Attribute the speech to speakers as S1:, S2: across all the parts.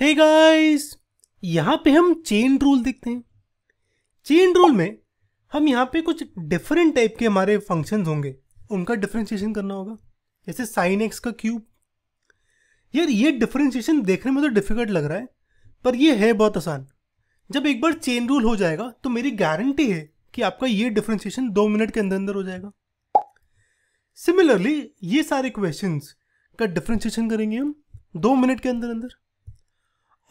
S1: हे hey guys यहाँ पे हम चेन रूल देखते हैं चेन रूल में हम यहाँ पे कुछ डिफरेंट टाइप के हमारे फंक्शन होंगे उनका डिफ्रेंशिएशन करना होगा जैसे साइन एक्स का क्यूब यार ये डिफ्रेंशिएशन देखने में तो डिफिकल्ट लग रहा है पर ये है बहुत आसान जब एक बार चेन रूल हो जाएगा तो मेरी गारंटी है कि आपका ये डिफ्रेंशिएशन दो मिनट के अंदर अंदर हो जाएगा सिमिलरली ये सारे क्वेश्चंस का डिफ्रेंशिएशन करेंगे हम दो मिनट के अंदर अंदर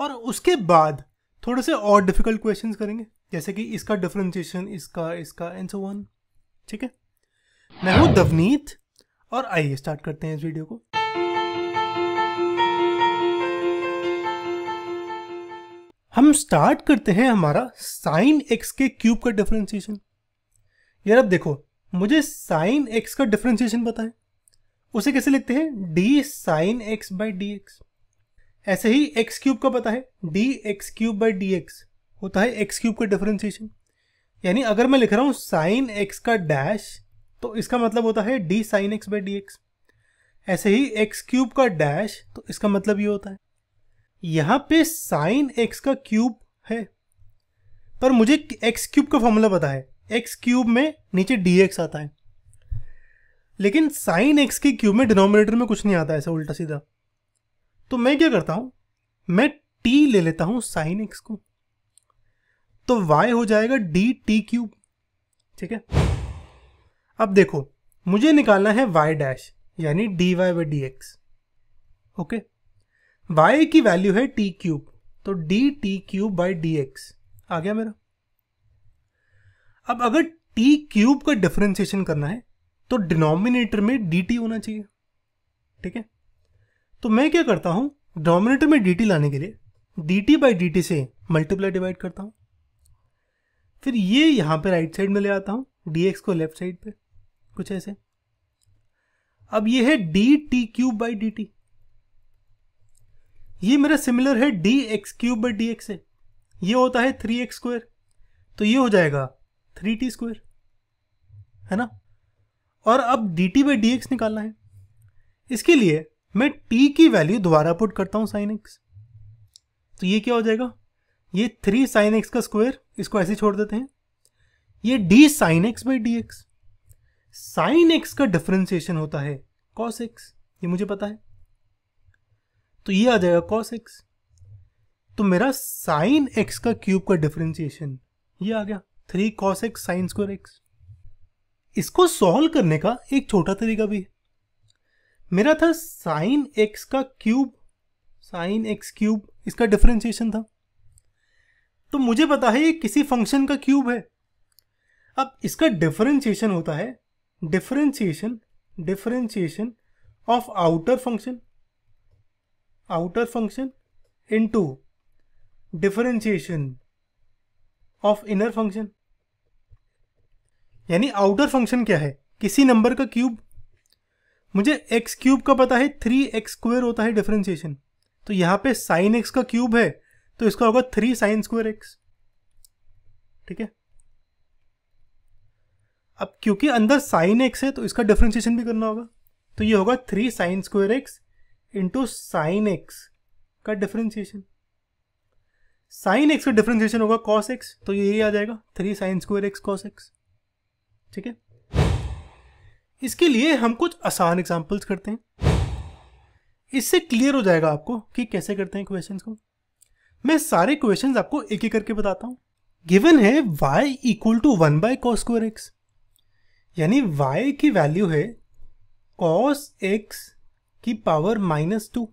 S1: और उसके बाद थोड़े से और डिफिकल्ट क्वेश्चन करेंगे जैसे कि इसका डिफ्रेंशिएशन इसका इसका एंड सो वन ठीक है मैं हूं दवनीत और आइए स्टार्ट करते हैं इस वीडियो को हम स्टार्ट करते हैं हमारा साइन एक्स के क्यूब का डिफ्रेंशिएशन यार अब देखो मुझे साइन एक्स का डिफ्रेंशिएशन पता है उसे कैसे लिखते हैं d sine x by d x ऐसे ही एक्स क्यूब का पता है d x cube by d x होता है एक्स क्यूब का डिफरेंशिएशन यानी अगर मैं लिख रहा हूँ साइन एक्स का डैश तो इसका मतलब होता है d sine x by d x ऐसे ही एक्स क्यूब का डैश तो इसका मतलब ये होता है यहाँ पे साइन एक्स का क्यूब है पर मुझे एक्स क्यूब का फॉर्मूला पता है एक्स क्यूब में नीचे डी एक्स आता है लेकिन साइन एक्स के क्यूब में डिनोमिनेटर में कुछ नहीं आता ऐसा उल्टा सीधा तो मैं क्या करता हूं मैं टी ले लेता हूं साइन एक्स को तो वाई हो जाएगा डी टी क्यूब ठीक है अब देखो मुझे निकालना है वाई डैश यानी d y by d x okay y की वैल्यू है टी क्यूब तो d t cube by d x आ गया मेरा अब अगर टी क्यूब का डिफ्रेंसिएशन करना है तो डिनोमिनेटर में डी टी होना चाहिए ठीक है तो मैं क्या करता हूँ डोमिनेटर में डी लाने के लिए टी बाई डी से मल्टीप्लाई डिवाइड करता हूँ फिर ये यहाँ पे राइट साइड में ले आता हूँ डी को लेफ्ट साइड पे कुछ ऐसे अब ये है d t cube by d t ये मेरा सिमिलर है d x cube by d x से ये होता है थ्री एक्स स्क्वायर तो ये हो जाएगा थ्री टी स्क्वायर है ना और अब d t by d x निकालना है इसके लिए मैं टी की वैल्यू दोबारा पुट करता हूं साइन एक्स तो ये क्या हो जाएगा ये थ्री साइन एक्स का स्क्वायर इसको ऐसे छोड़ देते हैं ये d sine x by d x sine x का डिफ्रेंसिएशन होता है कॉस एक्स ये मुझे पता है तो ये आ जाएगा कॉस एक्स तो मेरा साइन एक्स का क्यूब का डिफ्रेंसिएशन ये आ गया three cos x sine square x इसको सॉल्व करने का एक छोटा तरीका भी है मेरा था साइन एक्स का क्यूब साइन एक्स क्यूब इसका डिफरेंशिएशन था तो मुझे पता है ये किसी फंक्शन का क्यूब है अब इसका डिफरेंशिएशन होता है differentiation differentiation of outer function outer function into differentiation of inner function यानी आउटर फंक्शन क्या है किसी नंबर का क्यूब मुझे एक्स क्यूब का पता है थ्री एक्स स्क्वेयर होता है डिफ्रेंशिएशन तो यहाँ पे साइन एक्स का क्यूब है तो इसका होगा थ्री साइन स्क्वेयर एक्स ठीक है अब क्योंकि अंदर साइन एक्स है तो इसका डिफ्रेंशिएशन भी करना होगा तो ये होगा three sine square x into sine x का डिफ्रेंशिएशन साइन एक्स का डिफ्रेंशिएशन होगा कॉस एक्स तो ये आ जाएगा three sine square x cos x ठीक है इसके लिए हम कुछ आसान एग्जाम्पल्स करते हैं इससे क्लियर हो जाएगा आपको कि कैसे करते हैं क्वेश्चंस को मैं सारे क्वेश्चंस आपको एक एक करके बताता हूं गिवन है y equal to one by cos square x यानी y की वैल्यू है कॉस एक्स की पावर माइनस टू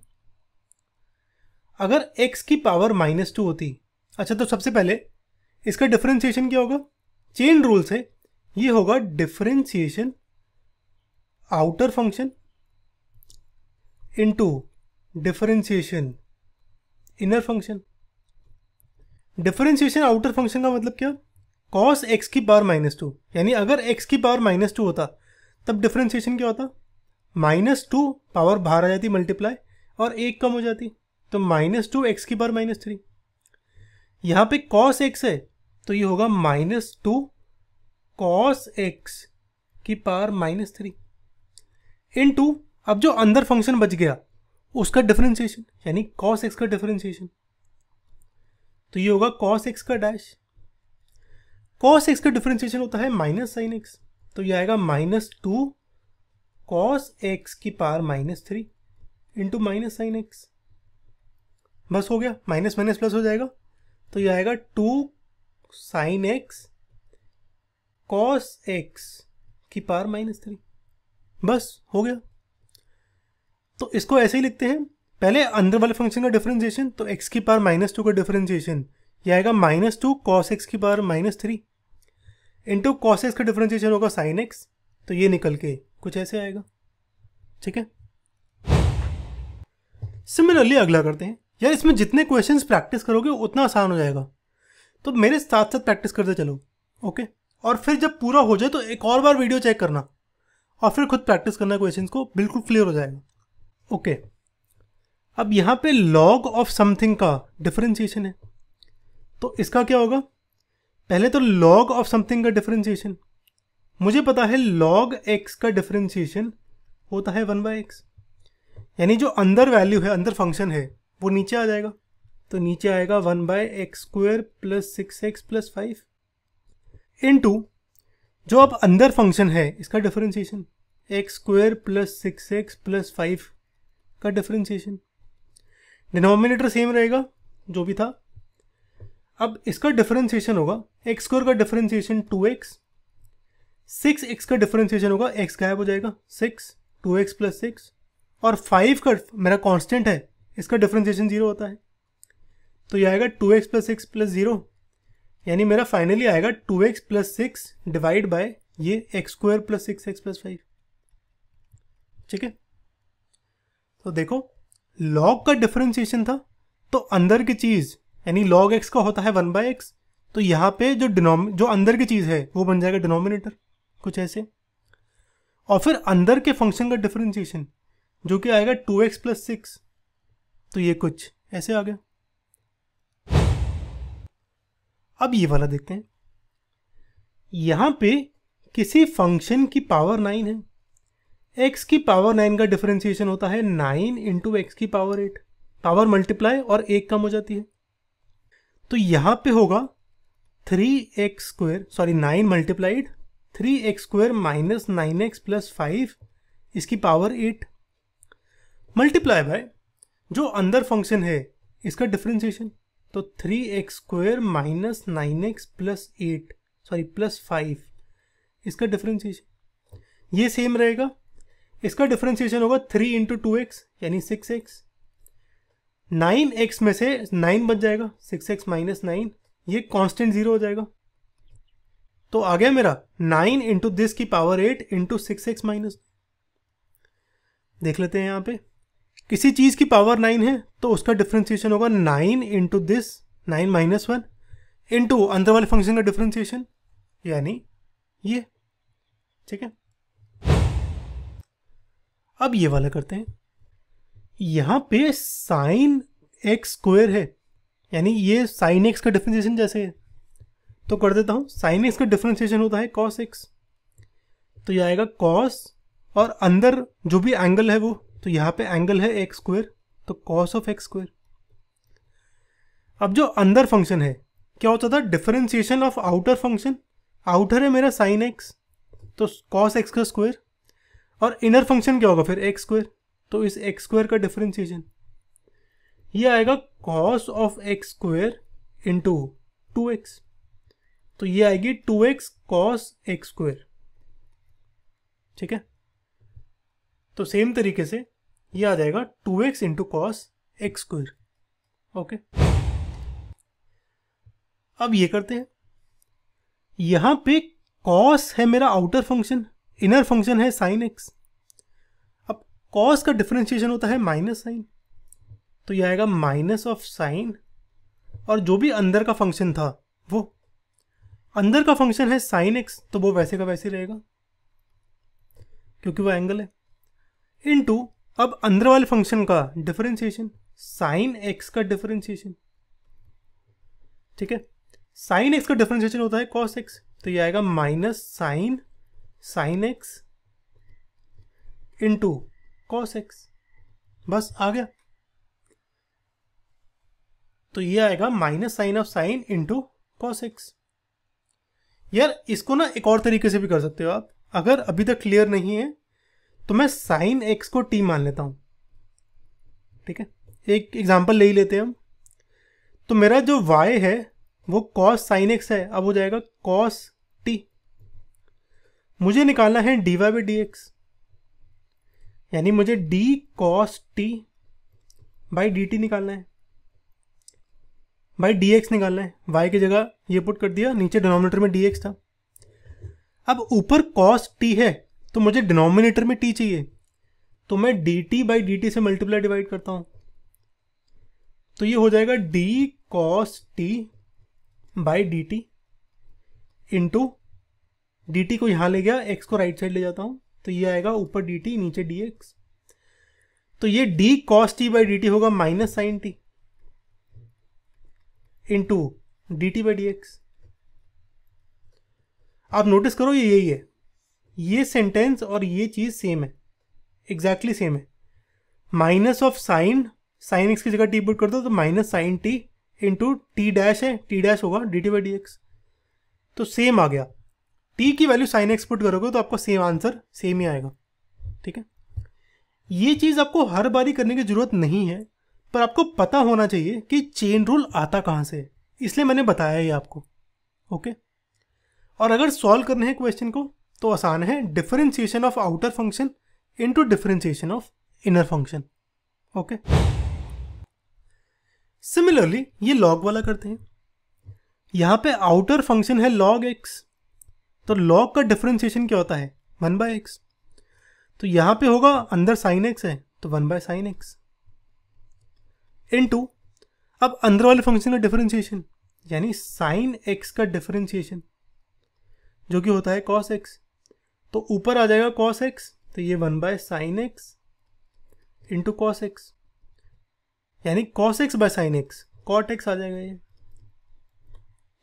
S1: अगर x की पावर माइनस टू होती अच्छा तो सबसे पहले इसका डिफ्रेंसिएशन क्या होगा चेन रूल से ये होगा differentiation outer function into differentiation inner function differentiation outer function का मतलब क्या कॉस एक्स की पावर माइनस टू यानी अगर एक्स की पावर माइनस टू होता तब डिफरेंशिएशन क्या होता माइनस टू पावर बाहर आ जाती मल्टीप्लाई और एक कम हो जाती तो माइनस टू एक्स की पावर माइनस थ्री यहाँ पे कॉस एक्स है तो ये होगा माइनस टू कॉस एक्स की power minus three into अब जो अंदर फंक्शन बच गया उसका डिफरेंशिएशन यानी कॉस एक्स का डिफरेंशिएशन तो ये होगा कॉस एक्स का डैश कॉस एक्स का डिफ्रेंसिएशन होता है माइनस साइन एक्स तो ये आएगा माइनस टू कॉस एक्स की power minus three into minus sine x बस हो गया माइनस माइनस प्लस हो जाएगा तो ये आएगा two sine x cos x की पावर माइनस थ्री बस हो गया तो इसको ऐसे ही लिखते हैं पहले अंदर वाले फंक्शन का डिफरेंशिएशन तो एक्स की पावर माइनस टू का डिफरेंशिएशन यह आएगा माइनस टू कॉस एक्स की power minus three into cos x का डिफरेंशिएशन होगा साइन एक्स तो ये निकल के कुछ ऐसे आएगा ठीक है सिमिलरली अगला करते हैं यार इसमें जितने क्वेश्चन प्रैक्टिस करोगे उतना आसान हो जाएगा तो मेरे साथ साथ प्रैक्टिस करते चलो ओके और फिर जब पूरा हो जाए तो एक और बार वीडियो चेक करना और फिर खुद प्रैक्टिस करना क्वेश्चन को बिल्कुल क्लियर हो जाएगा ओके अब यहाँ पे लॉग ऑफ समथिंग का डिफ्रेंसिएशन है तो इसका क्या होगा पहले तो लॉग ऑफ समथिंग का डिफरेंशिएशन मुझे पता है लॉग एक्स का डिफ्रेंसिएशन होता है वन बाय एक्स यानी जो अंदर वैल्यू है अंदर फंक्शन है वो नीचे आ जाएगा तो नीचे आएगा one by x square plus six x plus five into जो अब अंदर फंक्शन है इसका differentiation x square plus six x plus five का डिफरेंशिएशन डिनोमिनेटर सेम रहेगा जो भी था अब इसका डिफरेंशिएशन होगा एक्स स्क्वेयर का differentiation two x six x का डिफरेंशिएशन होगा एक्स गायब हो जाएगा six two x plus six और फाइव का मेरा कांस्टेंट है इसका डिफरेंशिएशन जीरो होता है तो यह आएगा two x plus six plus zero यानी मेरा फाइनली आएगा two x plus six divide by ये x square plus six x plus five ठीक है तो देखो लॉग का डिफरेंशिएशन था तो अंदर की चीज़ यानी लॉग एक्स का होता है वन बाय एक्स तो यहां पे जो डिनोम जो अंदर की चीज़ है वो बन जाएगा डिनोमिनेटर कुछ ऐसे और फिर अंदर के फंक्शन का डिफरेंशिएशन जो कि आएगा टू एक्स प्लस सिक्स तो ये कुछ ऐसे आ गया अब ये वाला देखते हैं यहां पे किसी फंक्शन की पावर नाइन है एक्स की पावर नाइन का डिफरेंशिएशन होता है नाइन इंटू एक्स की पावर एट पावर मल्टीप्लाई और एक कम हो जाती है तो यहां पे होगा three x square sorry nine multiplied three x square minus nine x plus five इसकी पावर एट मल्टीप्लाई बाय जो अंदर फंक्शन है इसका डिफरेंशिएशन तो three x square minus nine x plus eight sorry plus five इसका differentiation ये same रहेगा इसका डिफरेंशिएशन होगा थ्री इंटू टू एक्स यानी सिक्स एक्स नाइन एक्स में से नाइन बच जाएगा सिक्स एक्स माइनस नाइन ये कांस्टेंट जीरो हो जाएगा तो आ गया मेरा नाइन इंटू दिस की power eight into six x minus देख लेते हैं यहाँ पे किसी चीज़ की पावर नाइन है तो उसका डिफ्रेंसिएशन होगा nine into this nine minus one into अंदर वाले फंक्शन का डिफ्रेंसिएशन यानी ये ठीक है अब ये वाला करते हैं यहाँ पे साइन एक्स स्क्वेयर है यानी ये साइन एक्स का डिफ्रेंसिएशन जैसे है तो कर देता हूँ साइन एक्स का डिफ्रेंसिएशन होता है कॉस एक्स तो ये आएगा कॉस और अंदर जो भी एंगल है वो तो यहाँ पे एंगल है एक्स स्क्वेयर तो कॉस ऑफ एक्स स्क्वेयर अब जो अंदर फंक्शन है क्या होता था differentiation of outer function outer है मेरा साइन एक्स तो कॉस एक्स का स्क्वायर और इनर फंक्शन क्या होगा फिर एक्स स्क्वायर तो इस एक्स स्क्वायर का डिफरेंशिएशन ये आएगा cos of x square into two x तो ये आएगी two x cos x square ठीक है तो सेम तरीके से ये आ जाएगा two x into cos x square okay अब ये करते हैं यहां पे कॉस है मेरा आउटर फंक्शन इनर फंक्शन है साइन एक्स अब कॉस का डिफरेंशिएशन होता है माइनस साइन तो यह आएगा माइनस ऑफ साइन और जो भी अंदर का फंक्शन था वो अंदर का फंक्शन है साइन एक्स तो वो वैसे का वैसे रहेगा क्योंकि वो एंगल है इन टू अब अंदर वाले फंक्शन का डिफरेंशिएशन साइन एक्स का डिफरेंशिएशन ठीक है साइन एक्स का डिफरेंशिएशन होता है कॉस एक्स तो ये आएगा minus sine sine x into cos x बस आ गया तो ये आएगा minus sine of sine into cos x यार इसको ना एक और तरीके से भी कर सकते हो आप अगर अभी तक क्लियर नहीं है तो मैं साइन एक्स को टी मान लेता हूँ ठीक है एक एग्जाम्पल ले ही लेते हैं हम तो मेरा जो वाई है वो कॉस साइन एक्स है अब हो जाएगा कॉस टी मुझे निकालना है d y by d x यानी मुझे d cos t by d t निकालना है बाई डी एक्स निकालना है वाई की जगह ये पुट कर दिया नीचे डिनोमिनेटर में डी एक्स था अब ऊपर कॉस टी है तो मुझे डिनोमिनेटर में टी चाहिए तो मैं d t by d t से मल्टीप्लाई डिवाइड करता हूँ तो ये हो जाएगा d cos t by d t into d t को यहाँ ले गया एक्स को राइट साइड ले जाता हूँ तो ये आएगा ऊपर डी टी नीचे डी एक्स तो ये d cos t by d t होगा minus sine t into d t by d x आप नोटिस करो ये यही है ये सेंटेंस और ये चीज़ सेम है एग्जैक्टली exactly सेम है minus of sine sine x की जगह टी पुट कर दो तो minus sine t into t dash है टी डैश होगा d t by d x तो सेम आ गया टी की वैल्यू साइन एक्स पुट करोगे तो आपको सेम आंसर सेम ही आएगा ठीक है ये चीज़ आपको हर बारी करने की ज़रूरत नहीं है पर आपको पता होना चाहिए कि चेन रूल आता कहाँ से है इसलिए मैंने बताया ये आपको ओके और अगर सॉल्व करने हैं क्वेश्चन को तो आसान है differentiation of outer function into differentiation of inner function okay similarly ये लॉग वाला करते हैं यहां पे आउटर फंक्शन है लॉग एक्स तो लॉग का डिफरेंशिएशन क्या होता है वन बाय एक्स तो यहां पे होगा अंदर साइन एक्स है तो one by sine x into अब अंदर वाले फंक्शन का डिफरेंशिएशन यानी साइन एक्स का डिफरेंशिएशन जो कि होता है कॉस एक्स तो ऊपर आ जाएगा कॉस एक्स तो ये one by sine x into cos x यानी cos x by sine x cot x आ जाएगा ये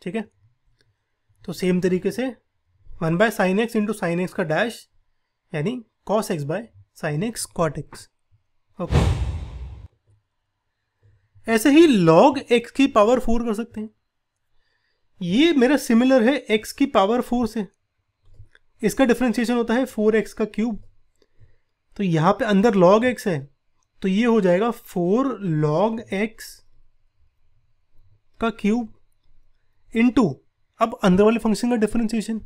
S1: ठीक है तो सेम तरीके से one by sine x into sine x का डैश यानी cos x by sine x cot x okay ऐसे ही लॉग एक्स की पावर फोर कर सकते हैं ये मेरा सिमिलर है एक्स की पावर फोर से इसका डिफ्रेंशिएशन होता है फोर एक्स का क्यूब तो यहाँ पे अंदर लॉग एक्स है तो ये हो जाएगा फोर लॉग एक्स का क्यूब इनटू अब अंदर वाले फंक्शन का डिफ्रेंशिएशन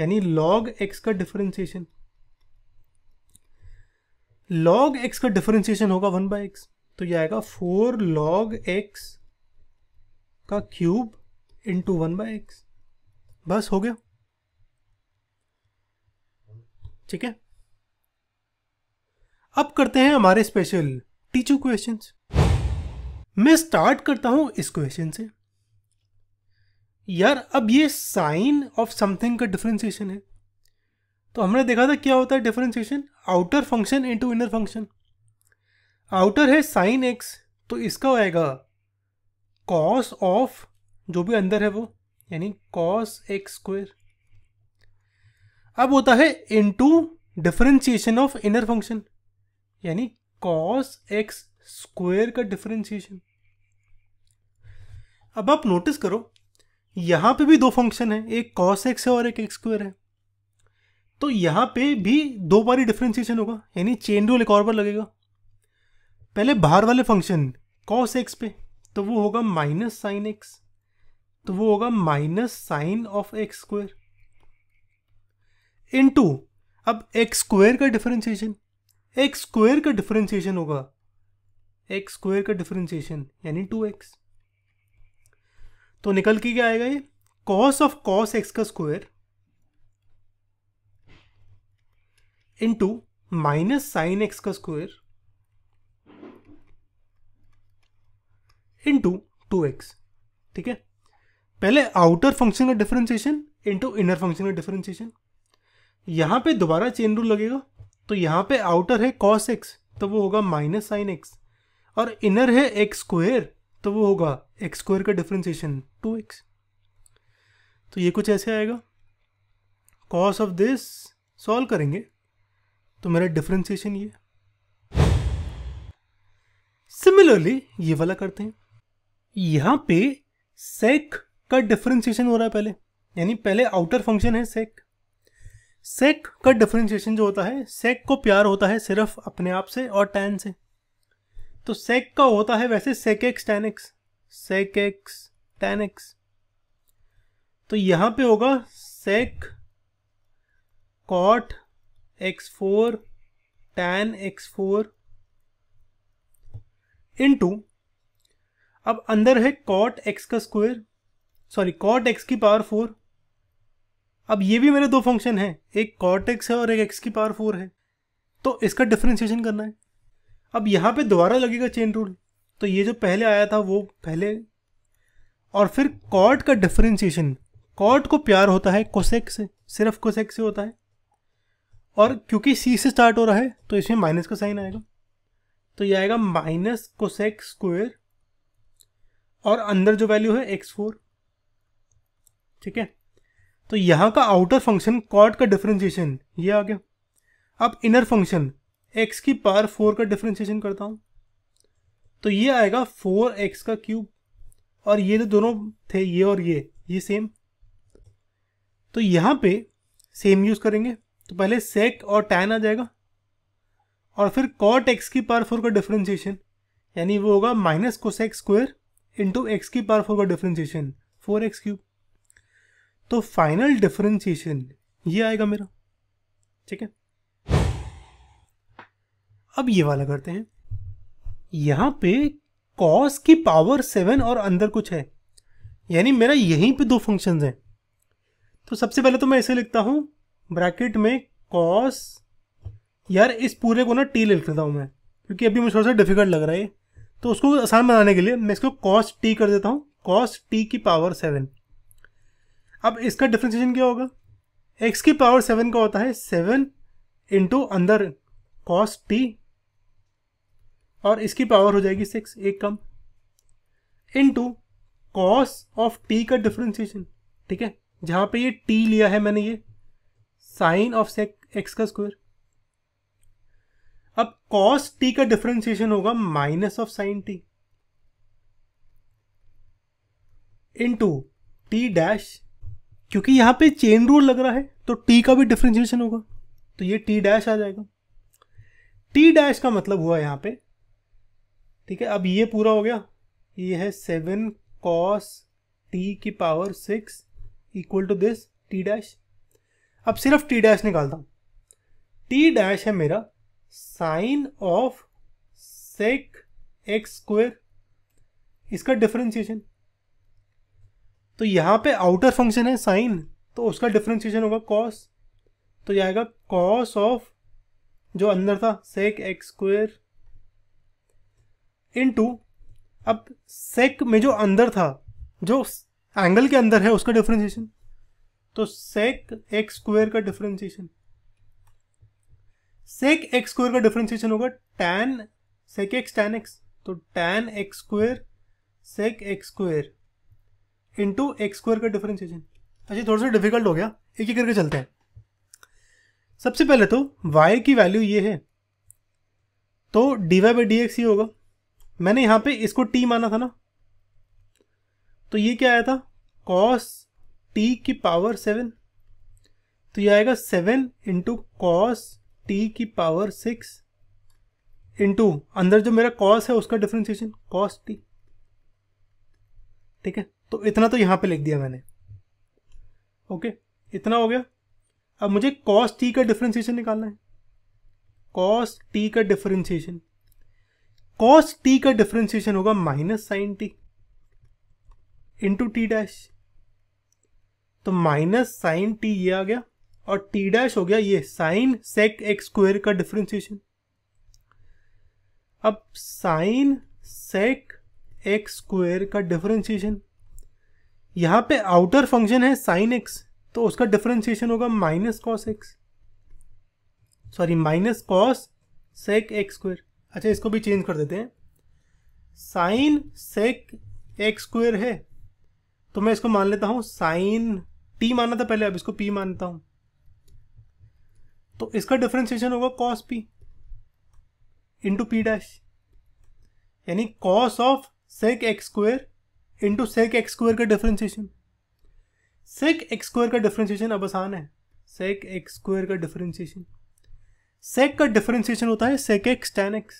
S1: यानी लॉग एक्स का डिफ्रेंशिएशन लॉग एक्स का डिफ्रेंशिएशन होगा वन बाय एक्स तो यह आएगा फोर लॉग एक्स का cube into one by x बस हो गया ठीक है अब करते हैं हमारे स्पेशल टीचू क्वेश्चंस मैं स्टार्ट करता हूं इस क्वेश्चन से यार अब ये साइन ऑफ समथिंग का डिफ्रेंसिएशन है तो हमने देखा था क्या होता है differentiation outer function into inner function outer है साइन एक्स तो इसका होएगा कॉस ऑफ जो भी अंदर है वो यानी कॉस एक्स स्क्वेयर अब होता है into differentiation of inner function यानी कॉस एक्स स्क्वेयर का डिफरेंशिएशन अब आप नोटिस करो यहां पे भी दो फंक्शन है एक कॉस एक्स है और एक एक्स स्क्वेयर है तो यहां पे भी दो बारी डिफरेंशिएशन होगा यानी चेन रूल एक और बार लगेगा पहले बाहर वाले फंक्शन कॉस एक्स पे तो वो होगा माइनस साइन एक्स तो वो होगा minus sine of x square into अब एक्स स्क्वायर का डिफरेंशिएशन एक्स स्क्वायर का डिफरेंशिएशन होगा एक्स स्क्वायर का डिफरेंशिएशन यानी टू एक्स तो निकल के क्या आएगा ये कॉस ऑफ कॉस एक्स का square into minus sine x का स्क्वायर इंटू टू एक्स ठीक है पहले आउटर फंक्शन का डिफरेंशिएशन इंटू इनर फंक्शन का डिफरेंशिएशन यहाँ पे दोबारा चेन रूल लगेगा तो यहाँ पे आउटर है कॉस एक्स तो वो होगा माइनस साइन एक्स और इनर है एक्स स्क्वेयर तो वो होगा एक्स स्क्वेयर का डिफ्रेंसिएशन टू एक्स तो ये कुछ ऐसे आएगा कॉस ऑफ दिस सॉल्व करेंगे तो मेरा डिफ्रेंसिएशन ये सिमिलरली ये वाला करते हैं यहाँ पे सेक का डिफ्रेंसिएशन हो रहा है पहले यानी पहले आउटर फंक्शन है सेक सेक का डिफ्रेंशिएशन जो होता है सेक को प्यार होता है सिर्फ अपने आप से और टैन से तो सेक का होता है वैसे sec x tan x sec x tan x तो यहां पे होगा sec cot x four tan x four into अब अंदर है कॉट एक्स का स्क्वायर सॉरी कॉट एक्स की पावर फोर अब ये भी मेरे दो फंक्शन हैं एक कॉटेक्स है और एक एक्स की पावर फोर है तो इसका डिफ्रेंशिएशन करना है अब यहाँ पे दोबारा लगेगा चेन रूल तो ये जो पहले आया था वो पहले और फिर कॉट का डिफ्रेंशिएशन कॉट को प्यार होता है कोसेक से सिर्फ कोसेक से होता है और क्योंकि सी से स्टार्ट हो रहा है तो इसमें माइनस का साइन आएगा तो ये आएगा माइनस कोसेक स्क्वेयर और अंदर जो वैल्यू है एक्स फोर ठीक है तो यहाँ का आउटर फंक्शन कॉट का डिफ्रेंशिएशन ये आ गया अब इनर फंक्शन एक्स की पावर फोर का डिफ्रेंशिएशन करता हूँ तो ये आएगा फोर एक्स का क्यूब और ये तो दोनों थे ये और ये ये सेम तो यहाँ पे सेम यूज़ करेंगे तो पहले सेक और टैन आ जाएगा और फिर कॉट एक्स की पावर फोर का डिफरेंशिएशन यानी वो होगा minus cosec square into x की पावर फोर का डिफरेंशिएशन फोर एक्स क्यूब तो फाइनल डिफरेंशिएशन ये आएगा मेरा ठीक है अब ये वाला करते हैं यहां पे कॉस की पावर सेवन और अंदर कुछ है यानी मेरा यहीं पे दो फंक्शंस हैं तो सबसे पहले तो मैं ऐसे लिखता हूं ब्रैकेट में कॉस यार इस पूरे को ना टी लिख देता हूं मैं क्योंकि अभी मुझे थोड़ा सा डिफिकल्ट लग रहा है तो उसको आसान बनाने के लिए मैं इसको कॉस टी कर देता हूं कॉस टी की पावर सेवन अब इसका डिफ्रेंसिएशन क्या होगा एक्स की पावर सेवन का होता है सेवन इंटू अंदर कॉस टी और इसकी पावर हो जाएगी सिक्स एक कम इंटू कॉस ऑफ टी का डिफ्रेंसिएशन ठीक है जहां पे ये टी लिया है मैंने ये साइन ऑफ सेक एक्स का स्क्वायर अब कॉस टी का डिफ्रेंसिएशन होगा minus of sine t into t dash क्योंकि यहाँ पे चेन रूल लग रहा है तो टी का भी डिफ्रेंशिएशन होगा तो ये टी डैश आ जाएगा टी डैश का मतलब हुआ यहाँ पे ठीक है अब ये पूरा हो गया ये है सेवन कॉस टी की power six equal to this t dash अब सिर्फ टी डैश निकालता हूँ टी डैश है मेरा sine of sec x square इसका डिफ्रेंशिएशन तो यहाँ पे आउटर फंक्शन है साइन तो उसका डिफ्रेंसिएशन होगा कॉस तो यह आएगा कॉस ऑफ जो अंदर था sec x square into अब सेक में जो अंदर था जो एंगल के अंदर है उसका डिफ्रेंसिएशन तो सेक एक्स स्क्वेयर का डिफ्रेंसिएशन सेक एक्स स्क्वेयर का डिफ्रेंसिएशन होगा tan sec x tan x तो tan x square sec x square into x square का डिफरेंशिएशन अच्छा थोड़ा सा डिफिकल्ट हो गया एक ही करके चलते हैं सबसे पहले तो y की वैल्यू ये है तो d y by d x ही होगा मैंने यहाँ पे इसको t माना था ना तो ये क्या आया था cos t की पावर सेवन तो ये आएगा सेवन इंटू कॉस टी की पावर सिक्स इंटू अंदर जो मेरा कॉस है उसका डिफ्रेंसिएशन कॉस टी ठीक है तो इतना तो यहाँ पे लिख दिया मैंने ओके इतना हो गया अब मुझे कॉस टी का डिफरेंशिएशन निकालना है कॉस टी का डिफरेंशिएशन कॉस टी का डिफरेंशिएशन होगा minus sine t into t dash तो माइनस साइन टी ये आ गया और टी डैश हो गया ये साइन सेक एक्स स्क्वेयर का डिफ्रेंसिएशन अब साइन सेक एक्स स्क्वेयर का डिफरेंशिएशन यहाँ पे आउटर फंक्शन है साइन एक्स तो उसका डिफ्रेंसिएशन होगा minus cos x sorry minus cos sec x square अच्छा इसको भी चेंज कर देते हैं साइन सेक एक्स स्क्वेयर है तो मैं इसको मान लेता हूँ साइन टी माना था पहले अब इसको पी मानता हूँ तो इसका डिफ्रेंसिएशन होगा cos p into p dash यानी cos of sec x square into sec x square का डिफरेंशिएशन सेक एक्स स्क्वायर का डिफरेंशिएशन अब आसान है सेक एक्स स्क्वायर का डिफरेंशिएशन सेक का डिफरेंशिएशन होता है सेक एक्स टेन एक्स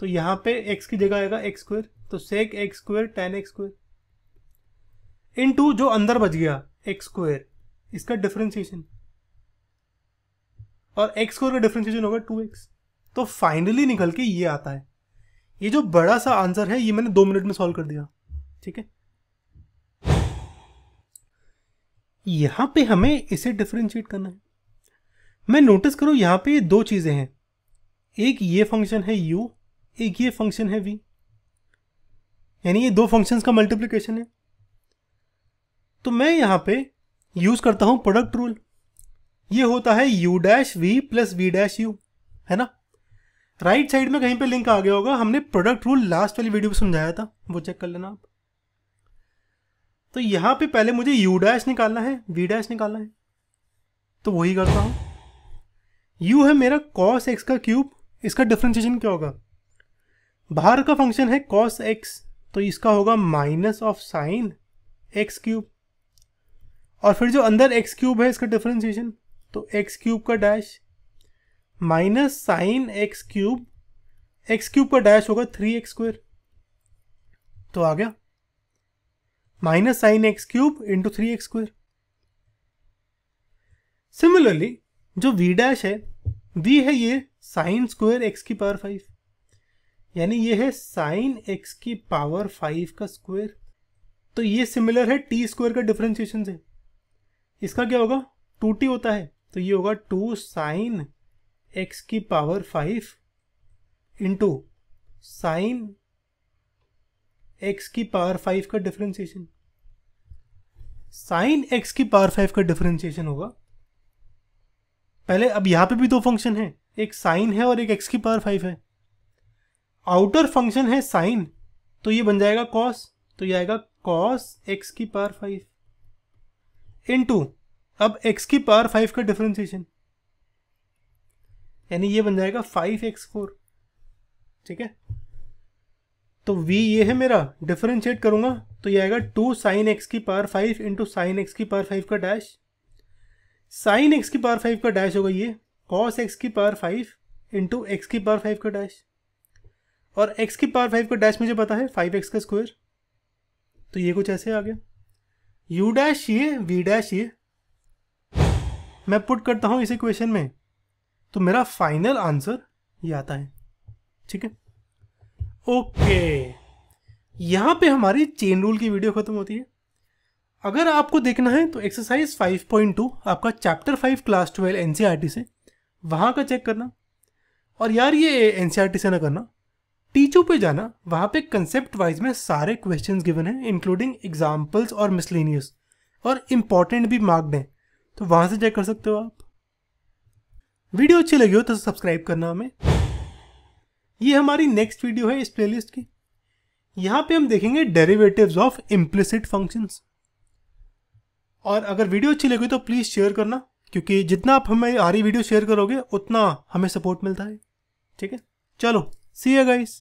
S1: तो यहाँ पे एक्स की जगह आएगा एक्स स्क्वायर तो sec x square tan x square into जो अंदर बच गया एक्स स्क्वायर इसका डिफरेंशिएशन और एक्स स्क्वायर का डिफरेंशिएशन होगा टू एक्स तो फाइनली निकल के ये आता है ये जो बड़ा सा आंसर है ये मैंने दो मिनट में सॉल्व कर दिया ठीक है यहां पे हमें इसे डिफ्रेंशिएट करना है मैं नोटिस करूं यहां पे दो चीज़ें हैं एक ये फंक्शन है u एक ये फंक्शन है v यानी ये दो फंक्शंस का मल्टीप्लिकेशन है तो मैं यहां पे यूज़ करता हूं प्रोडक्ट रूल ये होता है u dash v plus v dash u है ना राइट right साइड में कहीं पे लिंक आ गया होगा हमने प्रोडक्ट रूल लास्ट वाली वीडियो में समझाया था वो चेक कर लेना आप तो यहां पे पहले मुझे यू डैश निकालना है वी डैश निकालना है तो वही करता हूं यू है मेरा कॉस एक्स का क्यूब इसका डिफ्रेंशिएशन क्या होगा बाहर का फंक्शन है कॉस एक्स तो इसका होगा minus of sine x cube और फिर जो अंदर एक्स क्यूब है इसका डिफ्रेंशिएशन तो एक्स क्यूब का dash minus sine x cube x cube का डैश होगा थ्री एक्स स्क्वेयर तो आ गया minus sin x cube into 3x square. Similarly जो v डैश है दी है ये साइन स्क्वायर एक्स की पावर फाइव यानी ये है साइन एक्स की पावर फाइव का स्क्वायर तो ये सिमिलर है टी स्क्वायर का डिफ्रेंसिएशन से इसका क्या होगा टू टी होता है तो ये होगा टू साइन एक्स की power five into sine x की पावर फाइव का डिफरेंशिएशन साइन एक्स की पावर फाइव का डिफरेंशिएशन होगा पहले अब यहां पे भी दो फंक्शन है एक साइन है और एक एक्स की पावर फाइव है आउटर फंक्शन है साइन तो ये बन जाएगा कॉस तो ये आएगा कॉस एक्स की पावर फाइव टू अब एक्स की पावर फाइव का डिफ्रेंसिएशन यानी ये बन जाएगा फाइव एक्स फोर ठीक है तो v ये है मेरा डिफ्रेंशिएट करूँगा तो ये आएगा टू साइन एक्स की power five into sine x की पावर फाइव का डैश साइन एक्स की पावर फाइव का डैश होगा ये कॉस एक्स की पावर फाइव इंटू एक्स की पावर फाइव का डैश और एक्स की पावर फाइव का डैश मुझे पता है फाइव एक्स का स्क्वायर तो ये कुछ ऐसे आ गया यू डैश ये वी डैश ये मैं पुट करता हूँ इस इक्वेशन में तो मेरा फाइनल आंसर ये आता है ठीक है ओके यहाँ पे हमारी चेन रूल की वीडियो ख़त्म होती है अगर आपको देखना है तो एक्सरसाइज 5.2 आपका चैप्टर 5 क्लास 12 एन से वहाँ का चेक करना और यार ये एन e से ना करना टीचू पे जाना वहाँ पे कंसेप्ट वाइज में सारे क्वेश्चंस गिवन हैं इंक्लूडिंग एग्जांपल्स और मिसलिनियस और इम्पॉर्टेंट भी मार्क्ड हैं तो वहाँ से चेक कर सकते हो आप वीडियो अच्छी लगी हो तो सब्सक्राइब करना हमें ये हमारी नेक्स्ट वीडियो है इस प्लेलिस्ट की यहाँ पे हम देखेंगे डेरिवेटिव्स ऑफ इम्प्लिसिट फंक्शंस और अगर वीडियो अच्छी लगी तो प्लीज़ शेयर करना क्योंकि जितना आप हमें आ रही वीडियो शेयर करोगे उतना हमें सपोर्ट मिलता है ठीक है चलो सी गाइस